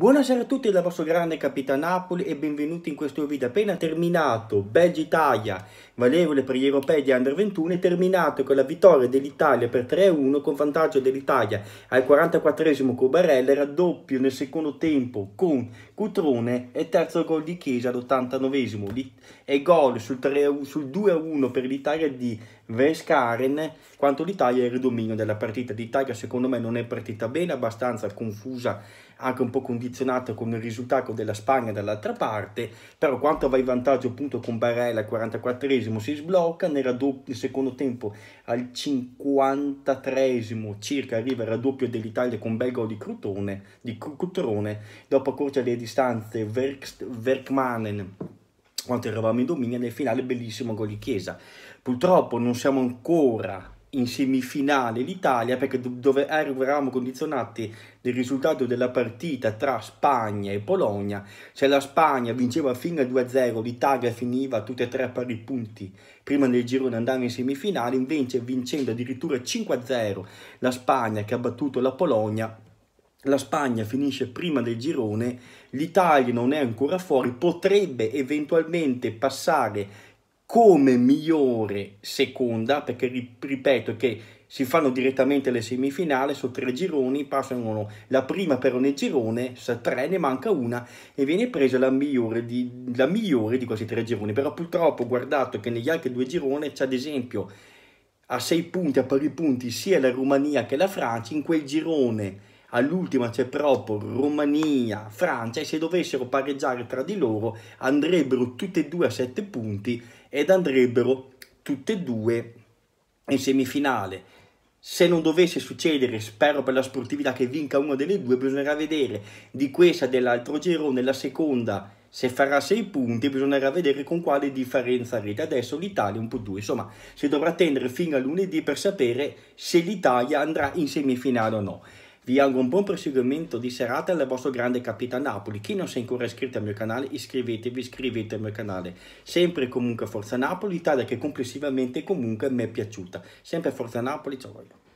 Buonasera a tutti dal vostro grande capitano Napoli e benvenuti in questo video appena terminato Belgio italia valevole per gli europei di Under 21 è terminato con la vittoria dell'Italia per 3-1 con vantaggio dell'Italia al 44esimo con Barella, raddoppio nel secondo tempo con Cutrone e terzo gol di Chiesa all'89esimo e gol sul, sul 2-1 per l'Italia di Vescaren quanto l'Italia era il dominio della partita d'Italia secondo me non è partita bene, abbastanza confusa anche un po' con condizionata condizionato con il risultato della Spagna dall'altra parte, però quanto va in vantaggio appunto con Barella al 44esimo si sblocca, nel, raddoppio, nel secondo tempo al 53esimo circa arriva il raddoppio dell'Italia con bel gol di, Crutone, di Cutrone, dopo accorcia le distanze Verkmanen quanto eravamo in dominio nel finale bellissimo gol di Chiesa. Purtroppo non siamo ancora in semifinale l'Italia perché dove eravamo condizionati del risultato della partita tra Spagna e Polonia se la Spagna vinceva fino a 2-0 l'Italia finiva tutte e tre a pari punti prima del giro di andare in semifinale invece vincendo addirittura 5-0 la Spagna che ha battuto la Polonia la Spagna finisce prima del girone l'Italia non è ancora fuori potrebbe eventualmente passare come migliore seconda, perché ripeto che si fanno direttamente le semifinali su tre gironi, passano la prima per ogni girone, tre ne manca una e viene presa la migliore, di, la migliore di questi tre gironi. Però purtroppo guardato che negli altri due gironi c'è ad esempio a sei punti, a pari punti sia la Romania che la Francia, in quel girone all'ultima c'è proprio Romania, Francia e se dovessero pareggiare tra di loro andrebbero tutte e due a 7 punti ed andrebbero tutte e due in semifinale. Se non dovesse succedere, spero per la sportività che vinca una delle due, bisognerà vedere di questa e dell'altro girone, la seconda se farà 6 punti bisognerà vedere con quale differenza rete. Adesso l'Italia un po' due, insomma si dovrà attendere fino a lunedì per sapere se l'Italia andrà in semifinale o no. Vi auguro un buon proseguimento di serata dal vostro grande Capitan Napoli. Chi non si è ancora iscritto al mio canale, iscrivetevi, iscrivetevi al mio canale. Sempre comunque Forza Napoli, Italia che complessivamente comunque mi è piaciuta. Sempre Forza Napoli, ciao.